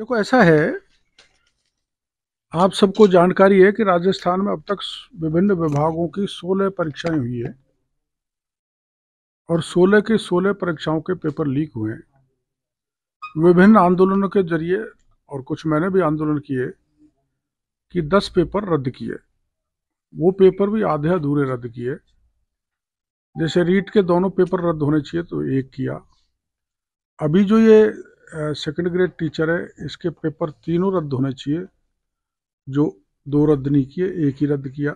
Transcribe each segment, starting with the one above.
देखो ऐसा है आप सबको जानकारी है कि राजस्थान में अब तक विभिन्न विभागों की 16 परीक्षाएं हुई है और 16 के 16 परीक्षाओं के पेपर लीक हुए हैं विभिन्न आंदोलनों के जरिए और कुछ मैंने भी आंदोलन किए कि 10 पेपर रद्द किए वो पेपर भी आधे अधूरे रद्द किए जैसे रीट के दोनों पेपर रद्द होने चाहिए तो एक किया अभी जो ये सेकंड ग्रेड टीचर है इसके पेपर तीनों रद्द होने चाहिए जो दो रद्द नहीं किए एक ही रद्द किया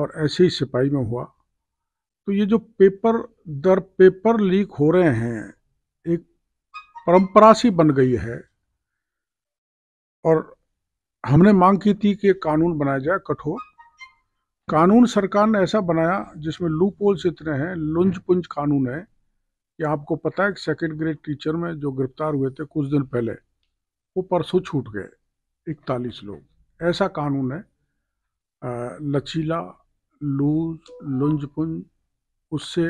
और ऐसे ही सिपाही में हुआ तो ये जो पेपर दर पेपर लीक हो रहे हैं एक परंपरा सी बन गई है और हमने मांग की थी कि कानून बनाया जाए कठोर कानून सरकार ने ऐसा बनाया जिसमें लूप होल्स इतने हैं लुंज पुंज कानून है या आपको पता है कि सेकेंड ग्रेड टीचर में जो गिरफ्तार हुए थे कुछ दिन पहले वो परसों छूट गए इकतालीस लोग ऐसा कानून है लचीला लूज लुंजपुंज उससे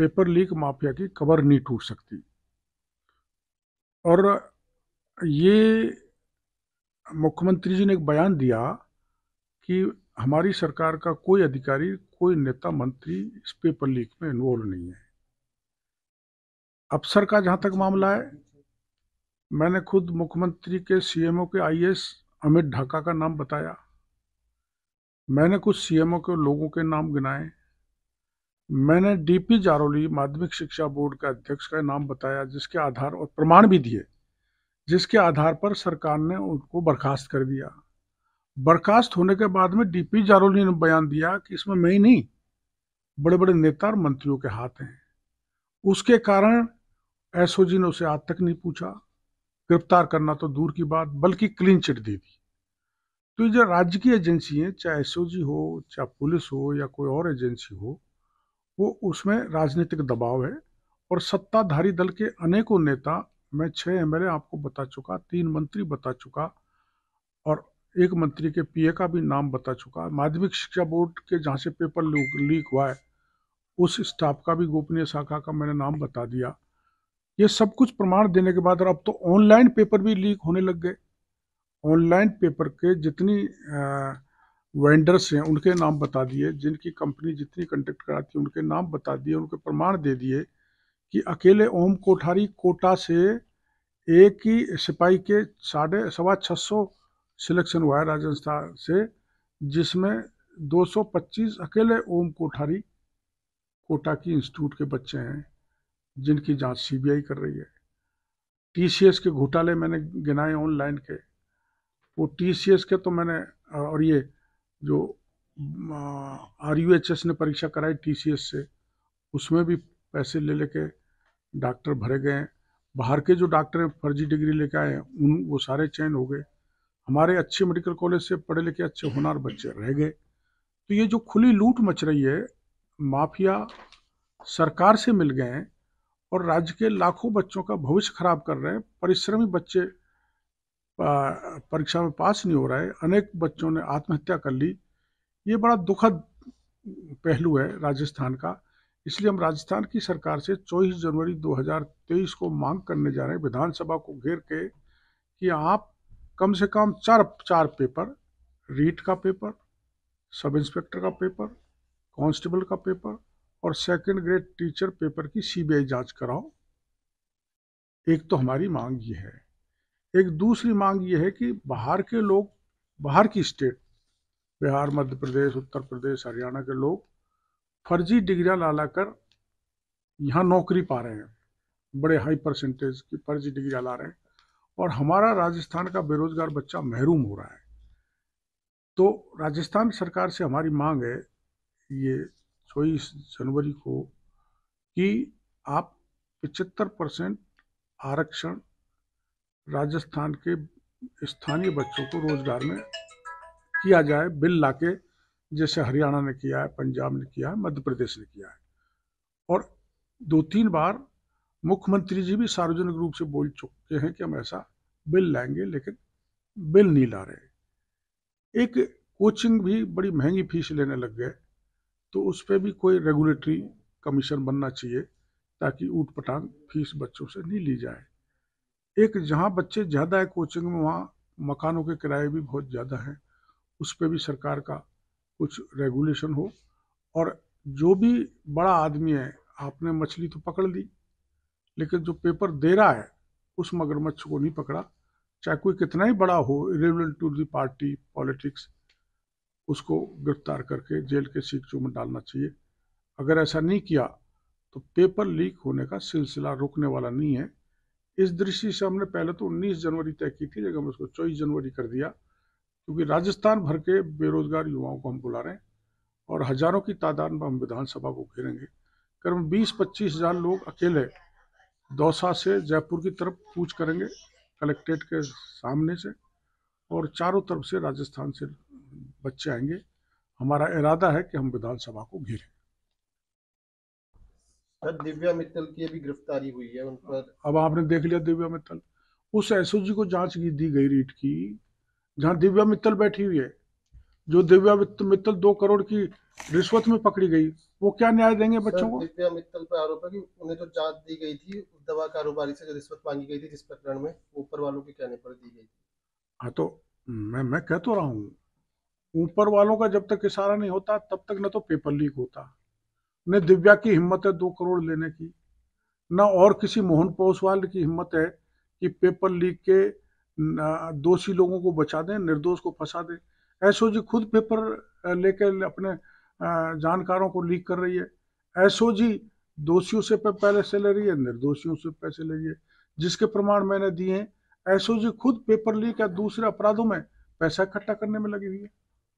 पेपर लीक माफिया की कबर नहीं टूट सकती और ये मुख्यमंत्री जी ने एक बयान दिया कि हमारी सरकार का कोई अधिकारी कोई नेता मंत्री इस पेपर लीक में इन्वॉल्व नहीं है अफसर का जहाँ तक मामला है मैंने खुद मुख्यमंत्री के सीएमओ के आईएएस अमित ढाका का नाम बताया मैंने कुछ सीएमओ के लोगों के नाम गिनाए मैंने डीपी जारोली माध्यमिक शिक्षा बोर्ड के अध्यक्ष का नाम बताया जिसके आधार और प्रमाण भी दिए जिसके आधार पर सरकार ने उनको बर्खास्त कर दिया बर्खास्त होने के बाद में डीपी जारोली ने बयान दिया कि इसमें मैं ही नहीं बड़े बड़े नेता और मंत्रियों के हाथ हैं उसके कारण एसओजी ने उसे आज तक नहीं पूछा गिरफ्तार करना तो दूर की बात बल्कि क्लीन चिट दे दी तो ये जो राज्य की एजेंसी है चाहे एसओजी हो चाहे पुलिस हो या कोई और एजेंसी हो वो उसमें राजनीतिक दबाव है और सत्ताधारी दल के अनेकों नेता मैं छः एम आपको बता चुका तीन मंत्री बता चुका और एक मंत्री के पीए का भी नाम बता चुका माध्यमिक शिक्षा बोर्ड के जहाँ से पेपर लीक हुआ है उस स्टाफ का भी गोपनीय शाखा का मैंने नाम बता दिया ये सब कुछ प्रमाण देने के बाद और अब तो ऑनलाइन पेपर भी लीक होने लग गए ऑनलाइन पेपर के जितनी वेंडर्स हैं उनके नाम बता दिए जिनकी कंपनी जितनी कंटेक्ट कराती है उनके नाम बता दिए उनके प्रमाण दे दिए कि अकेले ओम कोठारी कोटा से एक ही सिपाही के साढ़े सवा छः सौ सिलेक्शन हुआ है राजस्थान से जिसमें 225 अकेले ओम कोठारी कोटा की इंस्टीट्यूट के बच्चे हैं जिनकी जांच सीबीआई कर रही है टीसीएस के घोटाले मैंने गिनाए ऑनलाइन के वो टीसीएस के तो मैंने और ये जो आर यू एच एस ने परीक्षा कराई टीसीएस से उसमें भी पैसे ले लेके डॉक्टर भरे गए बाहर के जो डॉक्टर फर्जी डिग्री लेके आए हैं उन वो सारे चैन हो गए हमारे अच्छे मेडिकल कॉलेज से पढ़े लिखे अच्छे होनार बच्चे रह गए तो ये जो खुली लूट मच रही है माफिया सरकार से मिल गए हैं और राज्य के लाखों बच्चों का भविष्य खराब कर रहे हैं परिश्रमी बच्चे परीक्षा में पास नहीं हो रहे अनेक बच्चों ने आत्महत्या कर ली ये बड़ा दुखद पहलू है राजस्थान का इसलिए हम राजस्थान की सरकार से 24 जनवरी 2023 को मांग करने जा रहे हैं विधानसभा को घेर के कि आप कम से कम चार चार पेपर रीट का पेपर सब इंस्पेक्टर का पेपर कांस्टेबल का पेपर और सेकंड ग्रेड टीचर पेपर की सीबीआई जांच कराओ एक तो हमारी मांग ये है एक दूसरी मांग ये है कि बाहर के लोग बाहर की स्टेट बिहार मध्य प्रदेश उत्तर प्रदेश हरियाणा के लोग फर्जी डिग्रियां ला ला कर यहाँ नौकरी पा रहे हैं बड़े हाई परसेंटेज की फर्जी डिग्रियां ला रहे हैं और हमारा राजस्थान का बेरोजगार बच्चा महरूम हो रहा है तो राजस्थान सरकार से हमारी मांग है ये चौबीस जनवरी को कि आप पचहत्तर परसेंट आरक्षण राजस्थान के स्थानीय बच्चों को रोजगार में किया जाए बिल लाके जैसे हरियाणा ने किया है पंजाब ने किया है मध्य प्रदेश ने किया है और दो तीन बार मुख्यमंत्री जी भी सार्वजनिक रूप से बोल चुके हैं कि हम ऐसा बिल लाएंगे लेकिन बिल नहीं ला रहे एक कोचिंग भी बड़ी महंगी फीस लेने लग गए तो उस पर भी कोई रेगुलेटरी कमीशन बनना चाहिए ताकि ऊट पटांग फीस बच्चों से नहीं ली जाए एक जहाँ बच्चे ज़्यादा है कोचिंग में वहाँ मकानों के किराए भी बहुत ज़्यादा हैं उस पर भी सरकार का कुछ रेगुलेशन हो और जो भी बड़ा आदमी है आपने मछली तो पकड़ ली लेकिन जो पेपर दे रहा है उस मगरमच्छ को नहीं पकड़ा चाहे कोई कितना ही बड़ा हो irrelevant to the party politics उसको गिरफ्तार करके जेल के सीख में डालना चाहिए अगर ऐसा नहीं किया तो पेपर लीक होने का सिलसिला रुकने वाला नहीं है इस दृष्टि से हमने पहले तो 19 जनवरी तय की थी जगह हमने उसको 24 जनवरी कर दिया क्योंकि राजस्थान भर के बेरोजगार युवाओं को हम बुला रहे हैं और हजारों की तादाद में हम विधानसभा को घेरेंगे कर्म बीस पच्चीस हजार लोग अकेले दौसा से जयपुर की तरफ कूच करेंगे कलेक्ट्रेट के सामने से और चारों तरफ से राजस्थान से बच्चे आएंगे हमारा इरादा है कि हम विधानसभा को घेरें दिव्या मित्तल की अभी गिरफ्तारी हुई है उन पर अब आपने देख लिया दिव्या मित्तल उस एसओजी को जांच की दी गई रीट की जहां दिव्या मित्तल बैठी हुई है जो दिव्या मित्तल दो करोड़ की रिश्वत में पकड़ी गई वो क्या न्याय देंगे बच्चों को दिव्या मित्तल पर आरोप है कि उन्हें जो तो जांच दी गई थी दवा कारोबारी से जो रिश्वत मांगी गई थी जिस प्रकरण में ऊपर वालों के कहने पर दी गई थी हाँ तो मैं मैं कह तो रहा हूँ ऊपर वालों का जब तक इशारा नहीं होता तब तक न तो पेपर लीक होता न दिव्या की हिम्मत है दो करोड़ लेने की न और किसी मोहन पोसवाल की हिम्मत है कि पेपर लीक के दोषी लोगों को बचा दें निर्दोष को फंसा दें जी खुद पेपर लेकर अपने जानकारों को लीक कर रही है जी दोषियों से पैसे ले रही है निर्दोषियों से पैसे ले रही है जिसके प्रमाण मैंने दिए हैं जी खुद पेपर लीक या दूसरे अपराधों में पैसा इकट्ठा करने में लगी हुई है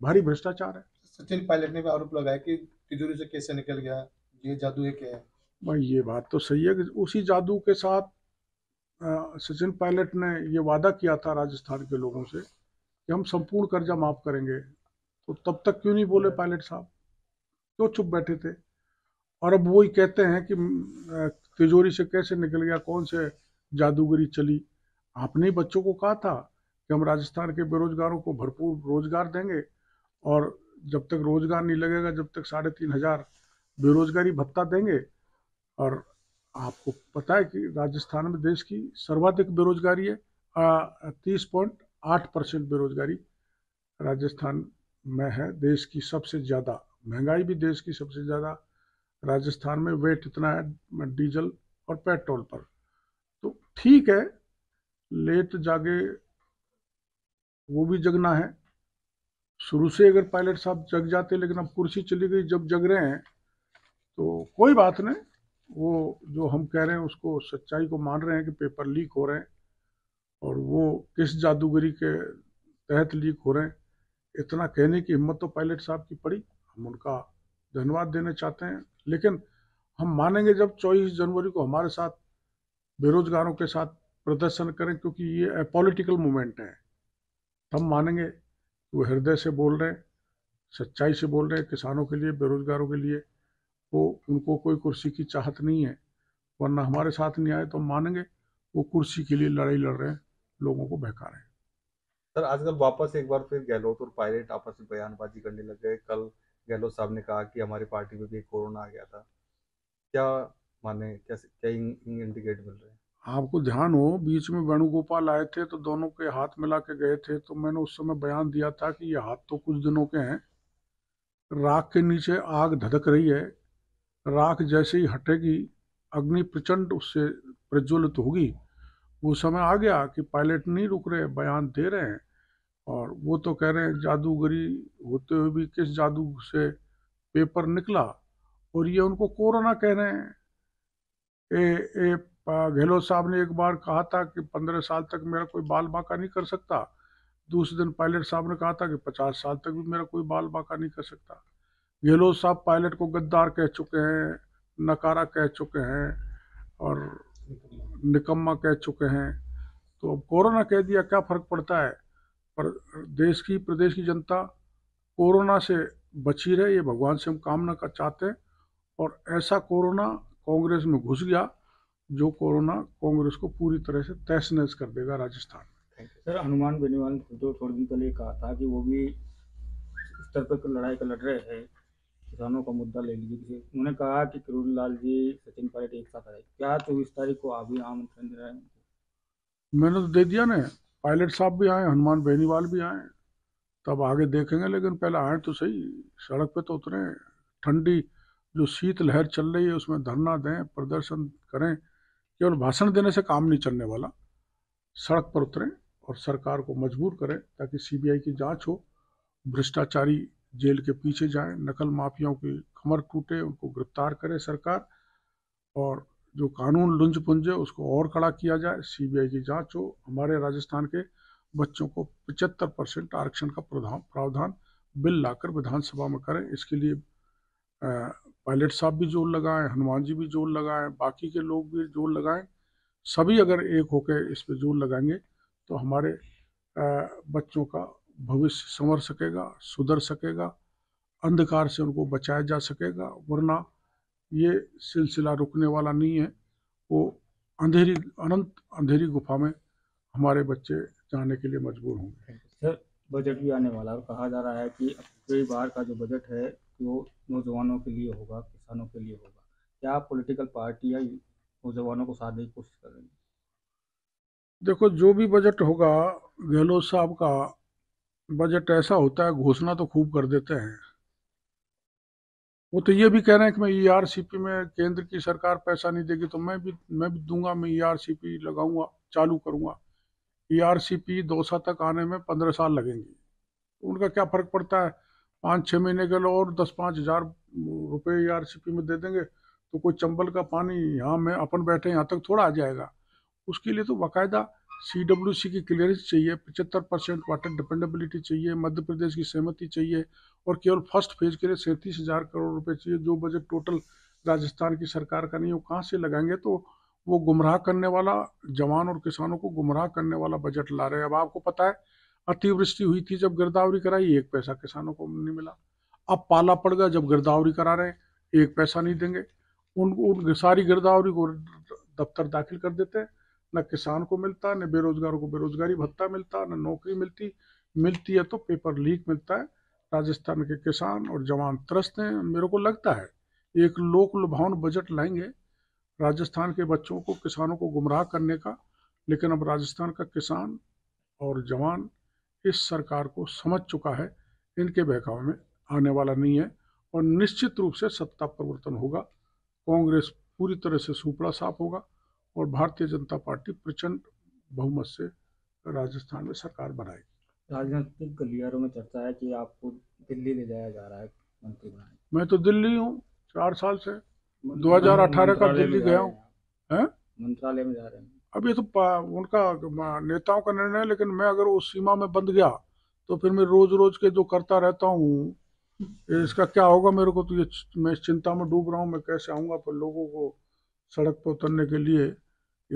भारी भ्रष्टाचार है सचिन पायलट ने भी आरोप लगाया कि तिजोरी से कैसे निकल गया ये जादू है क्या है भाई ये बात तो सही है कि उसी जादू के साथ सचिन पायलट ने ये वादा किया था राजस्थान के लोगों से कि हम संपूर्ण कर्जा माफ करेंगे तो तब तक क्यों नहीं बोले पायलट साहब क्यों चुप बैठे थे और अब वही कहते हैं कि तिजोरी से कैसे निकल गया कौन से जादूगरी चली आपने बच्चों को कहा था कि हम राजस्थान के बेरोजगारों को भरपूर रोजगार देंगे और जब तक रोजगार नहीं लगेगा जब तक साढ़े तीन हजार बेरोजगारी भत्ता देंगे और आपको पता है कि राजस्थान में देश की सर्वाधिक बेरोजगारी है तीस पॉइंट आठ परसेंट बेरोजगारी राजस्थान में है देश की सबसे ज़्यादा महंगाई भी देश की सबसे ज़्यादा राजस्थान में वेट इतना है डीजल और पेट्रोल पर तो ठीक है लेट जागे वो भी जगना है शुरू से अगर पायलट साहब जग जाते लेकिन अब कुर्सी चली गई जब जग रहे हैं तो कोई बात नहीं वो जो हम कह रहे हैं उसको सच्चाई को मान रहे हैं कि पेपर लीक हो रहे हैं और वो किस जादूगरी के तहत लीक हो रहे हैं इतना कहने की हिम्मत तो पायलट साहब की पड़ी हम उनका धन्यवाद देने चाहते हैं लेकिन हम मानेंगे जब 24 जनवरी को हमारे साथ बेरोजगारों के साथ प्रदर्शन करें क्योंकि ये पॉलिटिकल मूवमेंट है हम मानेंगे वो हृदय से बोल रहे हैं सच्चाई से बोल रहे हैं किसानों के लिए बेरोजगारों के लिए वो उनको कोई कुर्सी की चाहत नहीं है वरना हमारे साथ नहीं आए तो हम मानेंगे वो कुर्सी के लिए लड़ाई लड़ रहे हैं लोगों को बहका रहे हैं सर आजकल वापस एक बार फिर गहलोत और पायलट आपस में बयानबाजी करने लग गए कल गहलोत साहब ने कहा कि हमारी पार्टी में भी कोरोना आ गया था क्या माने क्या क्या इंडिकेट मिल रहे हैं आपको ध्यान हो बीच में वेणुगोपाल आए थे तो दोनों के हाथ मिला के गए थे तो मैंने उस समय बयान दिया था कि ये हाथ तो कुछ दिनों के हैं राख के नीचे आग धधक रही है राख जैसे ही हटेगी अग्नि प्रचंड उससे प्रज्वलित होगी वो समय आ गया कि पायलट नहीं रुक रहे बयान दे रहे हैं और वो तो कह रहे हैं जादूगरी होते हुए भी किस जादू से पेपर निकला और ये उनको कोरोना कह रहे हैं ए, ए गहलोत साहब ने एक बार कहा था कि पंद्रह साल तक मेरा कोई बाल बाका नहीं कर सकता दूसरे दिन पायलट साहब ने कहा था कि पचास साल तक भी मेरा कोई बाल बाका नहीं कर सकता गहलोत साहब पायलट को गद्दार कह चुके हैं नकारा कह चुके हैं और निकम्मा कह चुके हैं तो अब कोरोना कह दिया क्या फ़र्क पड़ता है पर देश की प्रदेश की जनता कोरोना से बची रहे ये भगवान से हम कामना का चाहते हैं और ऐसा कोरोना कांग्रेस में घुस गया जो कोरोना कांग्रेस को पूरी तरह से तहस नहस कर देगा राजस्थान में सर हनुमान बेनीवाल जो तो थोड़े दिन पहले कहा था कि वो भी स्तर पर लड़ाई का लड़ रहे हैं किसानों का मुद्दा ले लीजिए उन्होंने कहा कि किरोड़ी लाल जी सचिन पायलट एक साथ आए क्या चौबीस तो तारीख को आप भी आमंत्रण दे रहे हैं मैंने तो दे दिया ना पायलट साहब भी आए हनुमान बेनीवाल भी आए तब आगे देखेंगे लेकिन पहले आए तो सही सड़क पे तो उतरे ठंडी जो शीतलहर चल रही है उसमें धरना दें प्रदर्शन करें केवल भाषण देने से काम नहीं चलने वाला सड़क पर उतरें और सरकार को मजबूर करें ताकि सीबीआई की जांच हो भ्रष्टाचारी जेल के पीछे जाएं नकल माफियाओं की कमर टूटे उनको गिरफ्तार करे सरकार और जो कानून लुंज पुंज है उसको और कड़ा किया जाए सीबीआई की जांच हो हमारे राजस्थान के बच्चों को 75 परसेंट आरक्षण का प्रावधान बिल लाकर विधानसभा में करें इसके लिए आ, पायलट साहब भी जोर लगाएं हनुमान जी भी जोर लगाएं बाकी के लोग भी जोर लगाएं सभी अगर एक होकर इस पर जोर लगाएंगे तो हमारे बच्चों का भविष्य संवर सकेगा सुधर सकेगा अंधकार से उनको बचाया जा सकेगा वरना ये सिलसिला रुकने वाला नहीं है वो अंधेरी अनंत अंधेरी गुफा में हमारे बच्चे जाने के लिए मजबूर होंगे सर बजट भी आने वाला है और कहा जा रहा है कि कई बार का जो बजट है जो नौजवानों के लिए होगा किसानों के लिए होगा क्या पॉलिटिकल पार्टियाँ नौजवानों को साधने की कोशिश करेंगी देखो जो भी बजट होगा गहलोत साहब का बजट ऐसा होता है घोषणा तो खूब कर देते हैं वो तो ये भी कह रहे हैं कि मैं ईआरसीपी e में केंद्र की सरकार पैसा नहीं देगी तो मैं भी मैं भी दूंगा मैं ईआरसीपी e लगाऊंगा चालू करूंगा ईआरसीपी e दो साल तक आने में पंद्रह साल लगेंगे उनका क्या फर्क पड़ता है पाँच छः महीने के लिए और दस पाँच हज़ार रुपये या आर में दे देंगे तो कोई चंबल का पानी यहाँ में अपन बैठे यहाँ तक थोड़ा आ जाएगा उसके लिए तो बाकायदा सी डब्ल्यू सी की क्लियरेंस चाहिए पचहत्तर परसेंट वाटर डिपेंडेबिलिटी चाहिए मध्य प्रदेश की सहमति चाहिए और केवल फर्स्ट फेज के लिए सैंतीस हज़ार करोड़ रुपए चाहिए जो बजट टोटल राजस्थान की सरकार का नहीं वो कहाँ से लगाएंगे तो वो गुमराह करने वाला जवान और किसानों को गुमराह करने वाला बजट ला रहे हैं अब आपको पता है अतिवृष्टि हुई थी जब गिरदावरी कराई एक पैसा किसानों को नहीं मिला अब पाला पड़ गया जब गिरदावरी करा रहे हैं एक पैसा नहीं देंगे उनको उन सारी गिरदावरी को दफ्तर दाखिल कर देते हैं न किसान को मिलता न बेरोजगारों को बेरोजगारी भत्ता मिलता न नौकरी मिलती मिलती है तो पेपर लीक मिलता है राजस्थान के किसान और जवान त्रस्त हैं मेरे को लगता है एक लोक लुभावन बजट लाएंगे राजस्थान के बच्चों को किसानों को गुमराह करने का लेकिन अब राजस्थान का किसान और जवान इस सरकार को समझ चुका है इनके बहकाव में आने वाला नहीं है और निश्चित रूप से सत्ता परिवर्तन होगा कांग्रेस पूरी तरह से सुपड़ा साफ होगा और भारतीय जनता पार्टी प्रचंड बहुमत से राजस्थान में सरकार बनाएगी राजनीतिक गलियारों में चर्चा है कि आपको दिल्ली ले जाया जा रहा है मंत्री बनाने मैं तो दिल्ली हूँ चार साल से 2018 का दिल्ली गया हूँ मंत्रालय में जा रहे हैं अब ये तो उनका नेताओं का निर्णय है लेकिन मैं अगर उस सीमा में बंध गया तो फिर मैं रोज रोज के जो करता रहता हूँ इसका क्या होगा मेरे को तो ये मैं इस चिंता में डूब रहा हूँ मैं कैसे आऊँगा पर लोगों को सड़क पर उतरने के लिए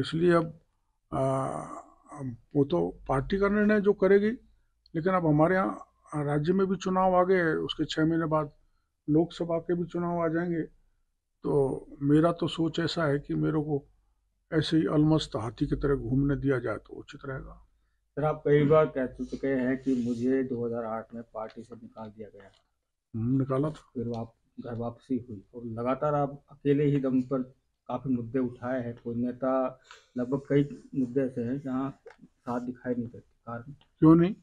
इसलिए अब आ, वो तो पार्टी का निर्णय जो करेगी लेकिन अब हमारे यहाँ राज्य में भी चुनाव आ गए उसके छः महीने बाद लोकसभा के भी चुनाव आ जाएंगे तो मेरा तो सोच ऐसा है कि मेरे को ऐसे ही अलमस्त हाथी की तरह घूमने दिया जाए तो उचित रहेगा सर आप कई बार कह तो चुके हैं कि मुझे 2008 में पार्टी से निकाल दिया गया हम्म, निकाला था फिर आप घर वापसी हुई और लगातार आप अकेले ही दम पर काफ़ी मुद्दे उठाए हैं कोई नेता लगभग कई मुद्दे ऐसे हैं जहाँ साथ दिखाई नहीं देते क्यों नहीं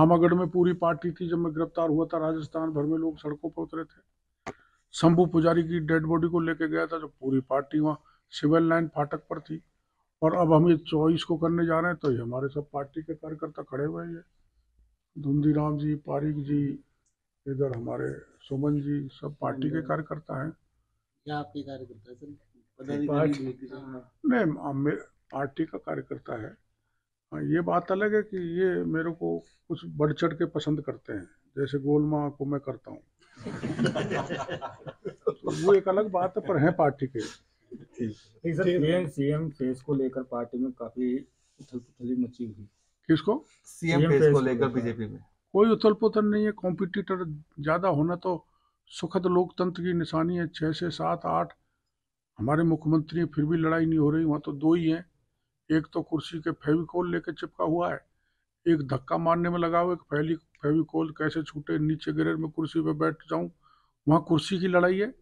आमागढ़ में पूरी पार्टी थी जब मैं गिरफ्तार हुआ था राजस्थान भर में लोग सड़कों पर उतरे थे शंभू पुजारी की डेड बॉडी को लेके गया था जब पूरी पार्टी वहाँ सिविल लाइन फाटक पर थी और अब हम ये चॉइस को करने जा रहे हैं तो ये हमारे सब पार्टी के कार्यकर्ता खड़े हुए हैं धुंदी राम जी पारिक जी इधर हमारे सुमन जी सब पार्टी के कार्यकर्ता हैं क्या आपके कार्यकर्ता नहीं हाँ। पार्टी का कार्यकर्ता है हाँ, ये बात अलग है कि ये मेरे को कुछ बढ़ चढ़ के पसंद करते हैं जैसे गोलमा को मैं करता हूँ तो वो एक अलग बात है पर है पार्टी के सीएम फेस को लेकर पार्टी में काफी उथल पुथल मची हुई किसको सीएम फेस को लेकर बीजेपी में कोई उथल पुथल नहीं है कॉम्पिटिटर ज्यादा होना तो सुखद लोकतंत्र की निशानी है छह से सात आठ हमारे मुख्यमंत्री फिर भी लड़ाई नहीं हो रही वहाँ तो दो ही हैं एक तो कुर्सी के फेविकोल लेके चिपका हुआ है एक धक्का मारने में लगा हुआ एक फैली फेविकोल कैसे छूटे नीचे गिरे मैं कुर्सी पे बैठ जाऊं वहाँ कुर्सी की लड़ाई है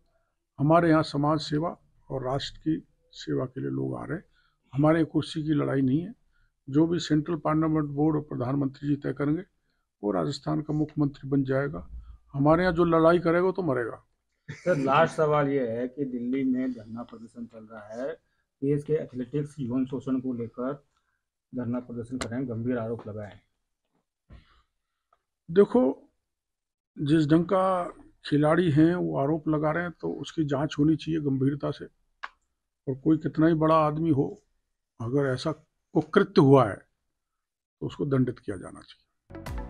हमारे यहाँ समाज सेवा और राष्ट्र की सेवा के लिए लोग आ रहे हैं हमारे कुर्सी की लड़ाई नहीं है जो भी सेंट्रल पार्लियामेंट बोर्ड और प्रधानमंत्री जी तय करेंगे वो राजस्थान का मुख्यमंत्री बन जाएगा हमारे यहाँ जो लड़ाई करेगा तो मरेगा सर लास्ट सवाल ये है कि दिल्ली में धरना प्रदर्शन चल रहा है देश के एथलेटिक्स यौन शोषण को लेकर धरना प्रदर्शन कर रहे हैं गंभीर आरोप लगाए देखो जिस ढंग का खिलाड़ी हैं वो आरोप लगा रहे हैं तो उसकी जांच होनी चाहिए गंभीरता से और कोई कितना ही बड़ा आदमी हो अगर ऐसा कुकृत्य हुआ है तो उसको दंडित किया जाना चाहिए